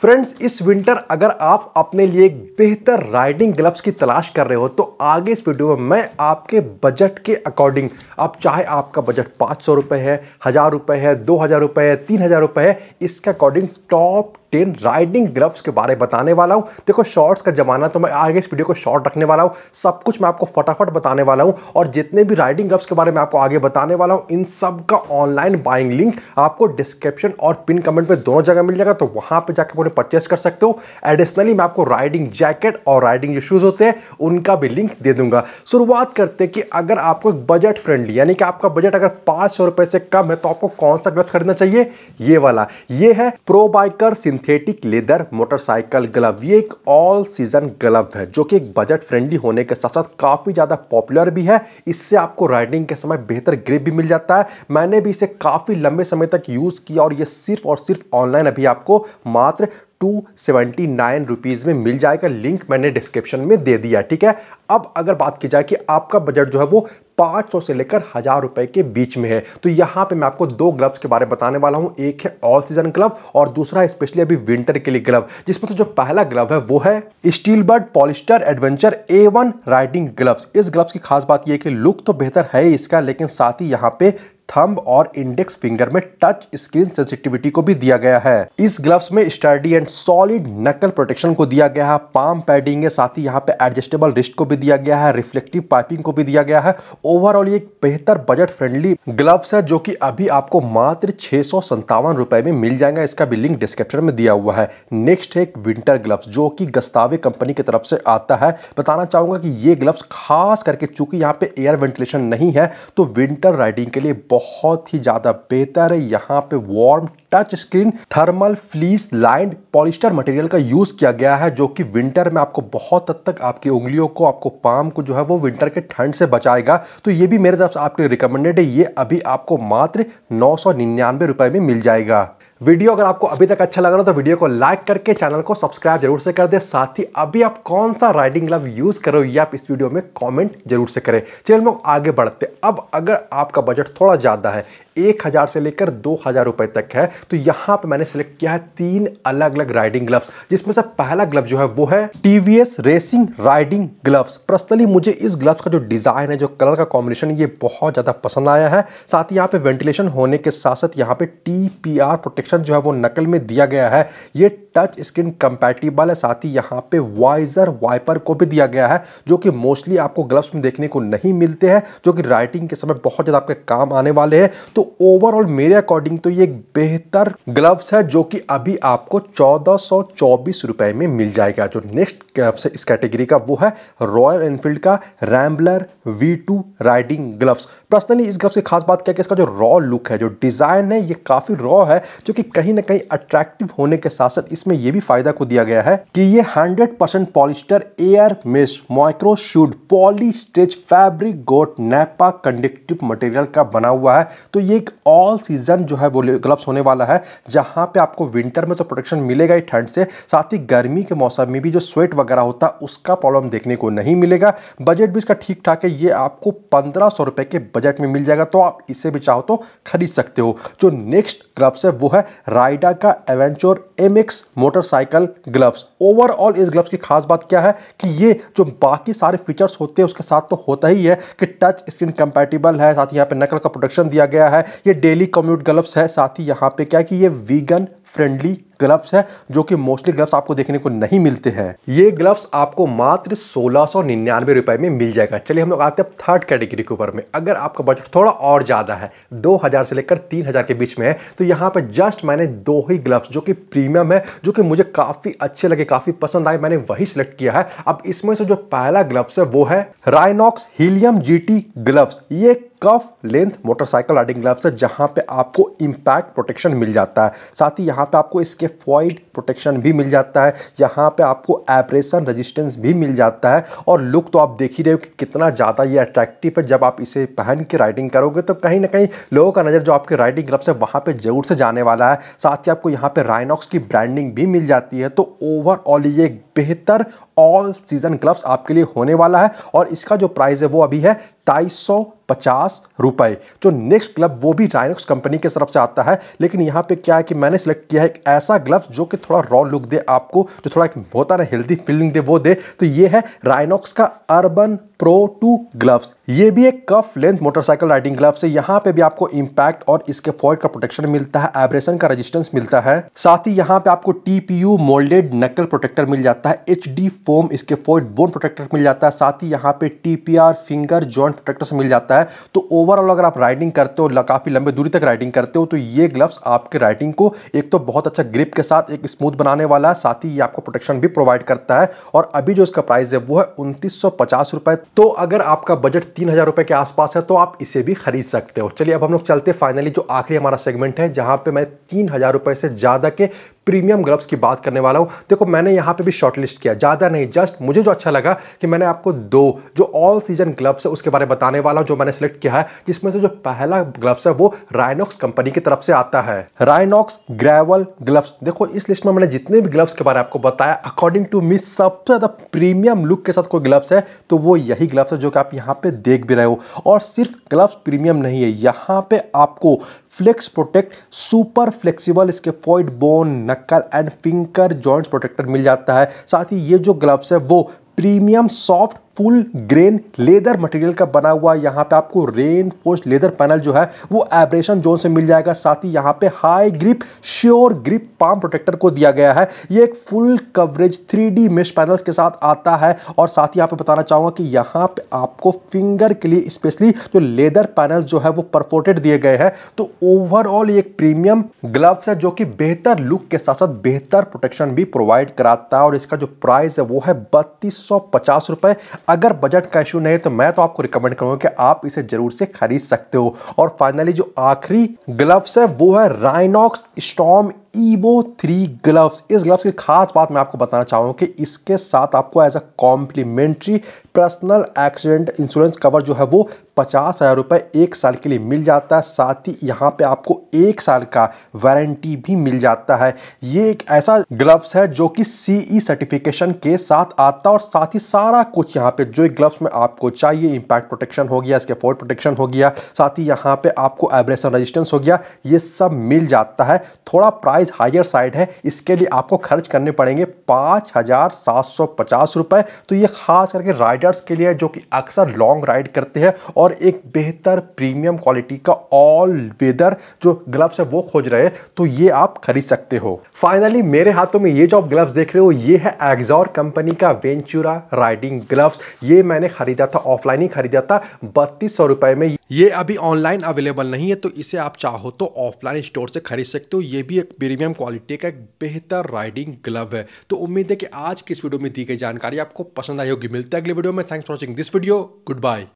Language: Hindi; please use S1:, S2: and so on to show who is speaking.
S1: फ्रेंड्स इस विंटर अगर आप अपने लिए एक बेहतर राइडिंग ग्लव्स की तलाश कर रहे हो तो आगे इस वीडियो में मैं आपके बजट के अकॉर्डिंग आप चाहे आपका बजट पाँच सौ रुपये है हज़ार रुपये है दो हज़ार रुपये है तीन हज़ार रुपये है इसके according top ten riding gloves के बारे में बताने वाला हूँ देखो शॉर्ट्स का ज़माना तो मैं आगे इस वीडियो को शॉर्ट रखने वाला हूँ सब कुछ मैं आपको फटाफट बताने वाला हूँ और जितने भी राइडिंग ग्लव्स के बारे में आपको आगे बताने वाला हूँ इन सब का ऑनलाइन बाइंग लिंक आपको डिस्क्रिप्शन और पिन कमेंट में दोनों जगह मिल जाएगा तो वहाँ पर जाकर उन्हें परचेस कर सकते हो एडिशनली मैं आपको राइडिंग जैकेट और राइडिंग जो शूज़ होते हैं उनका भी लिंक दे दूंगा शुरुआत करते हैं कि अगर आपको बजट फ्रेंडली यानी कि आपका बजट अगर पाँच सौ से कम है तो आपको कौन सा ग्लव्स खरीदना चाहिए ये वाला ये है प्रो बाइकर सिंध सिंथेटिक लेदर मोटरसाइकिल ग्लव ये एक ऑल सीजन ग्लव है जो कि एक बजट फ्रेंडली होने के साथ साथ काफ़ी ज़्यादा पॉपुलर भी है इससे आपको राइडिंग के समय बेहतर ग्रिप भी मिल जाता है मैंने भी इसे काफ़ी लंबे समय तक यूज़ किया और ये सिर्फ और सिर्फ ऑनलाइन अभी आपको मात्र टू सेवेंटी नाइन रुपीज़ में मिल जाएगा लिंक मैंने डिस्क्रिप्शन में दे दिया ठीक है अब अगर बात की जाए कि आपका बजट जो है वो 500 से लेकर हज़ार रुपए के बीच में है तो यहाँ पे मैं आपको दो ग्लव्स के बारे में बताने वाला हूँ एक है ऑल सीजन ग्लव और दूसरा स्पेशली अभी विंटर के लिए ग्लव जिसमें से जो पहला ग्लव है वो है steel bird polyester adventure A one riding gloves इस ग्लव्स की खास बात यह कि लुक तो बेहतर है इसका लेकिन साथ ही यहाँ पे थंब और इंडेक्स फिंगर में टच स्क्रीन सेंसिटिविटी को भी दिया गया है इस ग्लव्स में sturdy and solid knuckle protection को दिया गया है पाम पैडिंग है साथ ही यहाँ पे एडजस्टेबल रिस्ट को भी दिया गया है रिफ्लेक्टिव पाइपिंग को भी दिया गया है ओवरऑल ये एक बेहतर बजट फ्रेंडली ग्लव्स है जो की अभी आपको मात्र छह सौ रुपए में मिल जाएगा इसका भी लिंक डिस्क्रिप्शन में दिया हुआ है नेक्स्ट है एक विंटर ग्लव्स जो की गस्तावे कंपनी की तरफ से आता है बताना चाहूंगा कि ये ग्लव्स खास करके चूंकि यहाँ पे एयर वेंटिलेशन नहीं है तो विंटर राइडिंग के लिए बहुत बहुत ही ज़्यादा बेहतर है यहाँ पे warm touch screen thermal fleece lined polyester material का यूज़ किया गया है जो कि विंटर में आपको बहुत हद तक आपकी उंगलियों को आपको पाम को जो है वो विंटर के ठंड से बचाएगा तो ये भी मेरे तरफ से आपके लिए रिकमेंडेड है ये अभी आपको मात्र नौ सौ में मिल जाएगा वीडियो अगर आपको अभी तक अच्छा लग रहा हो तो वीडियो को लाइक करके चैनल को सब्सक्राइब जरूर से कर दे साथ ही अभी आप कौन सा राइडिंग ग्लव यूज़ करो ये आप इस वीडियो में कमेंट जरूर से करें चलिए हम लोग आगे बढ़ते अब अगर आपका बजट थोड़ा ज़्यादा है एक हज़ार से लेकर दो हज़ार रुपए तक है तो यहां पे मैंने सेलेक्ट किया है तीन अलग अलग राइडिंग ग्लव्स जिसमें से पहला ग्लव जो है वो है TVS racing riding gloves personally मुझे इस ग्लव्स का जो डिज़ाइन है जो कलर का कॉम्बिनेशन ये बहुत ज़्यादा पसंद आया है साथ ही यहाँ पे वेंटिलेशन होने के साथ साथ यहाँ पे टी प्रोटेक्शन जो है वो नकल में दिया गया है ये टच स्क्रीन कंपैटिबल है साथ ही यहाँ पे वाइजर वाइपर को भी दिया गया है जो कि मोस्टली आपको ग्लव्स में देखने को नहीं मिलते हैं जो कि राइटिंग के समय बहुत ज़्यादा आपके काम आने वाले हैं तो ओवरऑल मेरे अकॉर्डिंग तो ये एक बेहतर ग्लव्स है जो कि अभी आपको चौदह रुपए में मिल जाएगा जो नेक्स्ट ग्लव्स इस कैटेगरी का वो है रॉयल एनफील्ड का Rambler V riding gloves personally इस ग्लव्स की खास बात क्या कि इसका जो रॉ लुक है जो डिज़ाइन है ये काफ़ी रॉ है जो कि कहीं ना कहीं अट्रैक्टिव होने के साथ साथ इसमें यह भी फायदा को दिया गया है कि ये hundred percent polyester air mesh microsuede poly stretch fabric goat nappa conductive material का बना हुआ है तो ये एक ऑल सीजन जो है वो ग्लव्स होने वाला है जहाँ पर आपको विंटर में तो प्रोटेक्शन मिलेगा ही ठंड से साथ ही गर्मी के मौसम में भी जो स्वेट वगैरह होता है उसका प्रॉब्लम देखने को नहीं मिलेगा बजट भी इसका ठीक ठाक है ये आपको पंद्रह सौ रुपये के बजट में मिल जाएगा तो आप इसे भी चाहो तो खरीद सकते हो जो नेक्स्ट ग्लव्स है वो है राइडा का aventure M motorcycle gloves overall इस ग्लव्स की खास बात क्या है कि ये जो बाकी सारे फीचर्स होते हैं उसके साथ तो होता ही है कि टच स्क्रीन कंपेटेबल है साथ ही यहाँ पे नकल का प्रोडक्शन दिया गया है ये डेली कम्यूट ग्लव्स है साथ ही यहाँ पे क्या है कि ये वीगन फ्रेंडली ग्लव्स है जो कि मोस्टली ग्लव्स आपको देखने को नहीं मिलते हैं ये ग्लव्स आपको मात्र सोलह सौ निन्यानवे रुपए में मिल जाएगा चलिए हम लोग आते हैं थर्ड कैटेगरी के ऊपर में अगर आपका बजट थोड़ा और ज़्यादा है दो हज़ार से लेकर तीन हज़ार के बीच में है तो यहाँ पर जस्ट मैंने दो ही ग्लव्स जो कि प्रीमियम है जो कि मुझे काफ़ी अच्छे लगे काफ़ी पसंद आए मैंने वही सिलेक्ट किया है अब इसमें से जो पहला ग्लव्स है वो है राइनॉक्स हीलियम जी ग्लव्स ये cuff length motorcycle riding gloves है जहाँ पे आपको इम्पैक्ट प्रोटेक्शन मिल जाता है साथ ही यहाँ पे आपको इसके फॉइड प्रोटेक्शन भी मिल जाता है यहाँ पे आपको एब्रेशन रेजिस्टेंस भी मिल जाता है और लुक तो आप देख ही रहे हो कि कितना ज़्यादा ये अट्रैक्टिव है जब आप इसे पहन के राइडिंग करोगे तो कहीं ना कहीं लोगों का नज़र जो आपके राइडिंग ग्लव्स है वहाँ पर जरूर से जाने वाला है साथ ही आपको यहाँ पर राइनॉक्स की ब्रांडिंग भी मिल जाती है तो ओवरऑल ये बेहतर ऑल सीजन ग्लव्स आपके लिए होने वाला है और इसका जो प्राइस है वो अभी है तेईस पचास रुपए जो नेक्स्ट ग्लव वो भी राइनोक्स कंपनी के तरफ से आता है लेकिन यहाँ पे क्या है कि मैंने सेलेक्ट किया है एक ऐसा ग्लव जो कि थोड़ा रॉ लुक दे आपको जो थोड़ा एक होता ना हेल्दी फीलिंग दे वो दे तो ये है राइनोक्स का अर्बन प्रो टू ग्लव्स ये भी एक cuff length motorcycle riding gloves है यहाँ पे भी आपको इम्पैक्ट और इसके फॉल्ट का प्रोटेक्शन मिलता है एब्रेशन का रजिस्टेंस मिलता है साथ ही यहाँ पे आपको टीपीयू मोल्डेड नकल प्रोटेक्टर मिल जाता है एच डी फोम इसके फोर्ट बोन प्रोटेक्टर मिल जाता है साथ ही यहाँ पे टीपीआर फिंगर जॉइंट प्रोटेक्टर से मिल जाता है तो ओवरऑल अगर आप राइडिंग करते हो काफ़ी लंबे दूरी तक राइडिंग करते हो तो ये ग्लव्स आपके राइडिंग को एक तो बहुत अच्छा ग्रिप के साथ एक स्मूथ बनाने वाला है साथ ही ये आपको प्रोटेक्शन भी प्रोवाइड करता है और अभी जो इसका प्राइस है वो है उनतीस रुपए तो अगर आपका बजट तीन हजार के आसपास है तो आप इसे भी खरीद सकते हो चलिए अब हम लोग चलते फाइनली जो आखिरी हमारा सेगमेंट है जहाँ पर मैं तीन हजार से ज़्यादा के प्रीमियम ग्लव्स की बात करने वाला हूँ देखो मैंने यहाँ पे भी शॉर्टलिस्ट किया ज़्यादा नहीं जस्ट मुझे जो अच्छा लगा कि मैंने आपको दो जो ऑल सीजन ग्लव्स है उसके बारे में बताने वाला हूँ जो मैंने सेलेक्ट किया है जिसमें से जो पहला ग्लव्स है वो रायनॉक्स कंपनी की तरफ से आता है रायनॉक्स ग्रेवल ग्लव्स देखो इस लिस्ट में मैंने जितने भी ग्लव्स के बारे में आपको बताया अकॉर्डिंग टू मी सबसे ज़्यादा प्रीमियम लुक के साथ कोई ग्लव्स है तो वो यही ग्लव्स है जो कि आप यहाँ पर देख भी रहे हो और सिर्फ ग्लव्स प्रीमियम नहीं है यहाँ पर आपको Flex प्रोटेक्ट सुपर फ्लेक्सिबल इसके फॉइड bone knuckle and finger joints protector मिल जाता है साथ ही ये जो ग्लव्स है वो premium soft full grain leather material का बना हुआ यहाँ पे आपको रेन फोर्स लेदर पैनल जो है वो एब्रेशन जोन से मिल जाएगा साथ ही यहाँ पे high grip sure grip palm protector को दिया गया है ये एक full coverage three D mesh panel के साथ आता है और साथ ही यहाँ पे बताना चाहूँगा कि यहाँ पे आपको फिंगर के लिए स्पेशली जो लेदर पैनल जो है वो परफोर्टेड दिए गए हैं तो ओवरऑल एक प्रीमियम ग्लव्स है जो कि बेहतर लुक के साथ साथ बेहतर प्रोटेक्शन भी प्रोवाइड कराता है और इसका जो प्राइस है वो है बत्तीस सौ पचास रुपए अगर बजट का इशू नहीं है तो मैं तो आपको रिकमेंड करूंगा कि आप इसे जरूर से खरीद सकते हो और फाइनली जो आखिरी ग्लव्स है वो है Rynox storm evo three gloves इस ग्लव्स की खास बात मैं आपको बताना चाहूँगा कि इसके साथ आपको as a complimentary personal accident insurance cover जो है वो पचास हज़ार रुपये एक साल के लिए मिल जाता है साथ ही यहाँ पे आपको एक साल का वारंटी भी मिल जाता है ये एक ऐसा ग्लव्स है जो कि सीई सर्टिफिकेशन e के साथ आता है और साथ ही सारा कुछ यहाँ पे जो ग्लव्स में आपको चाहिए इम्पैक्ट प्रोटेक्शन हो गया इसके फोर्ट प्रोटेक्शन हो गया साथ ही यहाँ पे आपको एब्रेशन रजिस्टेंस हो गया ये सब मिल जाता है थोड़ा प्राइस प्राइस हायर साइड है इसके लिए आपको खर्च करने पड़ेंगे पाँच हज़ार सात सौ पचास रुपये तो ये खास करके राइडर्स के लिए जो कि अक्सर लॉन्ग राइड करते हैं और एक बेहतर प्रीमियम क्वालिटी का ऑल वेदर जो ग्लव्स है वो खोज रहे हैं तो ये आप खरीद सकते हो फाइनली मेरे हाथों में ये जो आप ग्लव्स देख रहे हो ये है एग्जॉर कंपनी का वेंचुरा राइडिंग ग्लव्स ये मैंने खरीदा था ऑफलाइन ही खरीदा था बत्तीस सौ रुपये में ये अभी ऑनलाइन अवेलेबल नहीं है तो इसे आप चाहो तो ऑफलाइन स्टोर से खरीद सकते हो ये भी एक प्रीमियम क्वालिटी का एक बेहतर राइडिंग ग्लव है तो उम्मीद है कि आज की इस वीडियो में दी गई जानकारी आपको पसंद आई होगी मिलते हैं अगली वीडियो में thanks for watching this video good bye